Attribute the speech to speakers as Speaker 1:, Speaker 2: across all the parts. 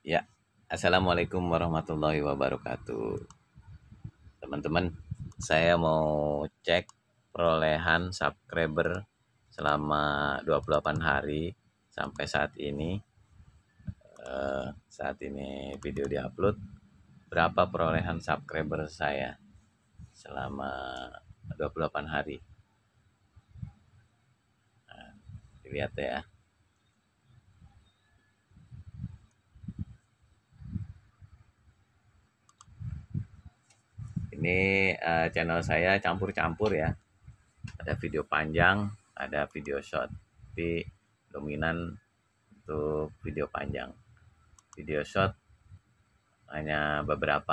Speaker 1: Ya, Assalamualaikum warahmatullahi wabarakatuh. Teman-teman, saya mau cek perolehan subscriber selama 28 hari sampai saat ini. Eh, saat ini video diupload, berapa perolehan subscriber saya selama 28 hari. Nah, Lihat ya. ini uh, channel saya campur-campur ya ada video panjang ada video short tapi dominan untuk video panjang video short hanya beberapa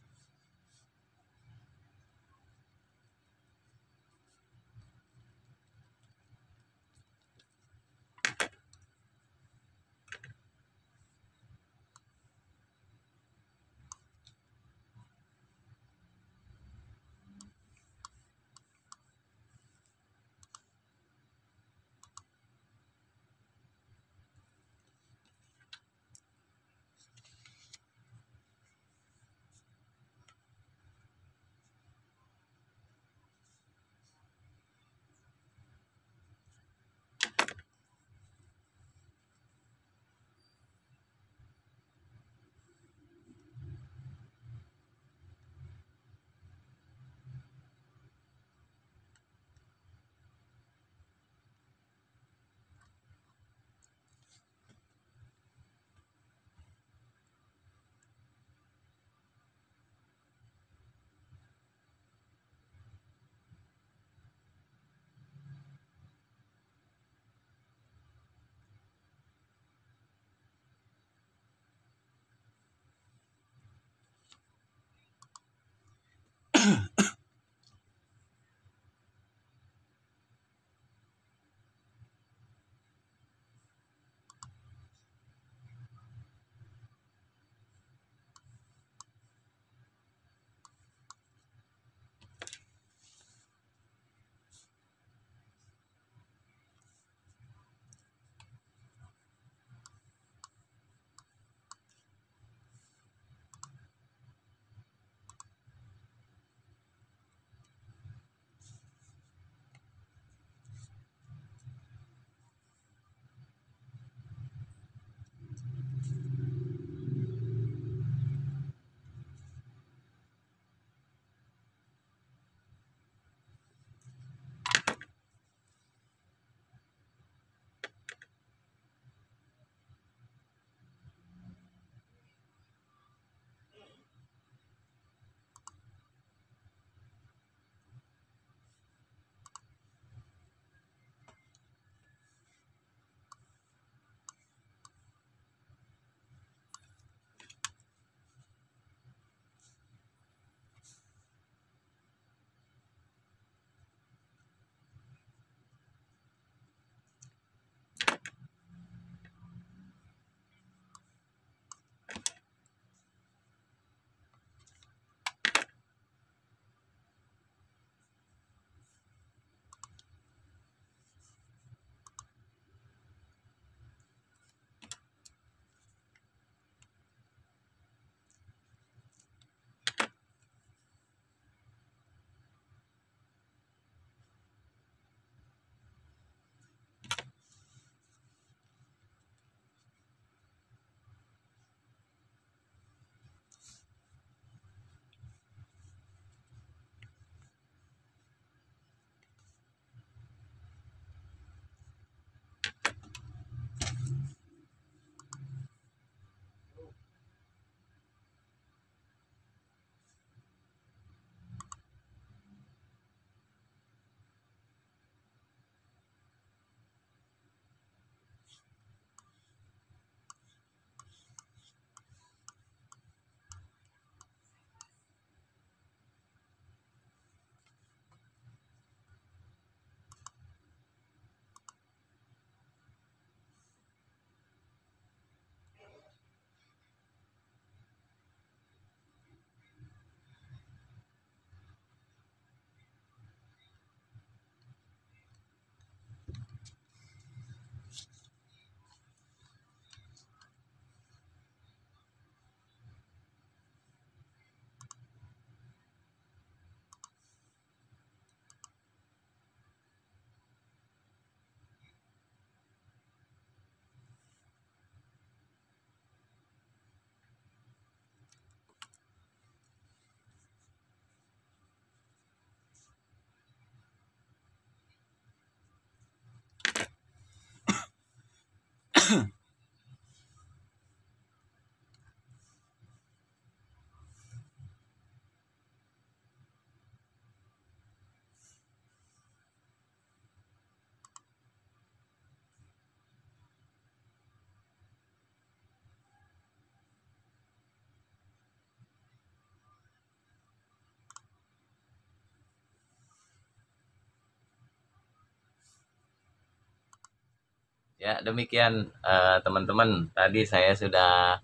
Speaker 1: Ya, demikian eh, teman-teman. Uh, Tadi saya sudah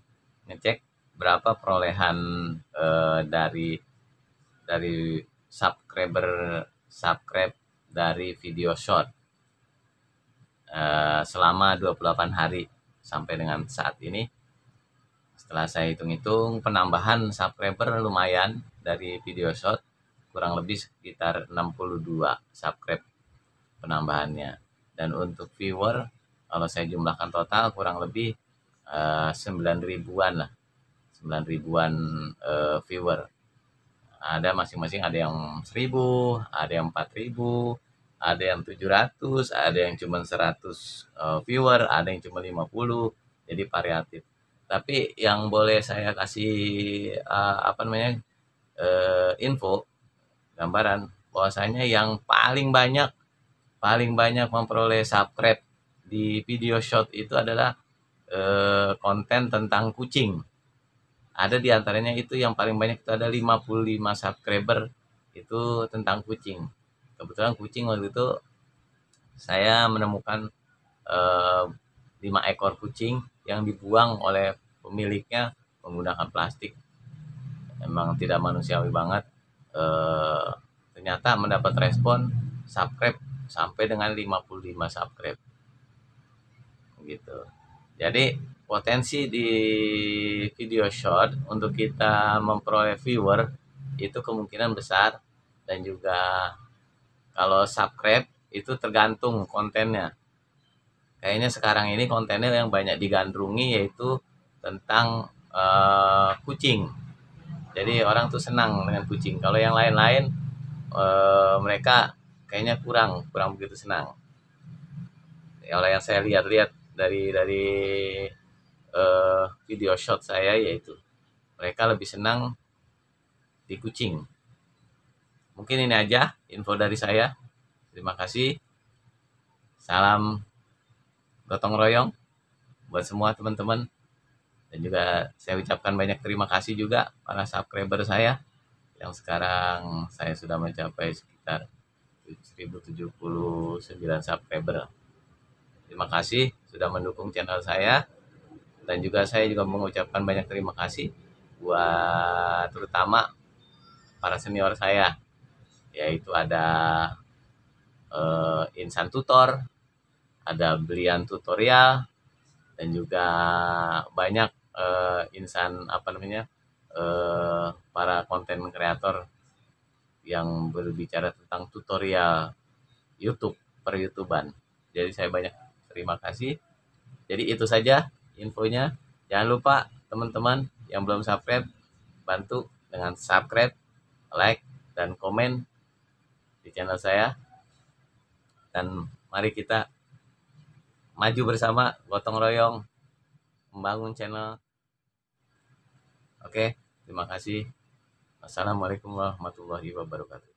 Speaker 1: ngecek berapa perolehan uh, dari dari subscriber subscribe dari video short uh, selama 28 hari sampai dengan saat ini. Setelah saya hitung-hitung penambahan subscriber lumayan dari video short kurang lebih sekitar 62 subscribe penambahannya. Dan untuk viewer kalau saya jumlahkan total kurang lebih uh, ribuan lah sembilan ribuan uh, viewer ada masing-masing ada yang seribu ada yang empat ribu ada yang 700 ada yang cuma 100 uh, viewer ada yang cuma 50 jadi variatif tapi yang boleh saya kasih uh, apa namanya uh, info gambaran bahwasanya yang paling banyak paling banyak memperoleh subscribe di video shot itu adalah uh, konten tentang kucing. Ada di antaranya itu yang paling banyak itu ada 55 subscriber itu tentang kucing. Kebetulan kucing waktu itu saya menemukan eh, lima 5 ekor kucing yang dibuang oleh pemiliknya menggunakan plastik. Emang tidak manusiawi banget. E, ternyata mendapat respon subscribe sampai dengan 55 subscribe gitu. Jadi potensi di video short untuk kita memperoleh viewer itu kemungkinan besar dan juga kalau subscribe itu tergantung kontennya. Kayaknya sekarang ini kontennya yang banyak digandrungi yaitu tentang uh, kucing. Jadi orang tuh senang dengan kucing. Kalau yang lain-lain uh, mereka kayaknya kurang kurang begitu senang. Ya, oleh yang saya lihat-lihat dari dari uh, video shot saya yaitu mereka lebih senang di kucing. Mungkin ini aja info dari saya. Terima kasih. Salam gotong royong buat semua teman-teman. Dan juga saya ucapkan banyak terima kasih juga para subscriber saya yang sekarang saya sudah mencapai sekitar 1079 subscriber. Terima kasih sudah mendukung channel saya dan juga saya juga mengucapkan banyak terima kasih buat terutama para senior saya yaitu ada uh, Insan Tutor, ada Belian Tutorial dan juga banyak uh, insan apa namanya uh, para konten kreator yang berbicara tentang tutorial YouTube per Youtuban. Jadi saya banyak terima kasih. Jadi itu saja infonya. Jangan lupa teman-teman yang belum subscribe bantu dengan subscribe, like dan komen di channel saya. Dan mari kita maju bersama gotong royong membangun channel. Oke, terima kasih. Assalamualaikum warahmatullahi wabarakatuh.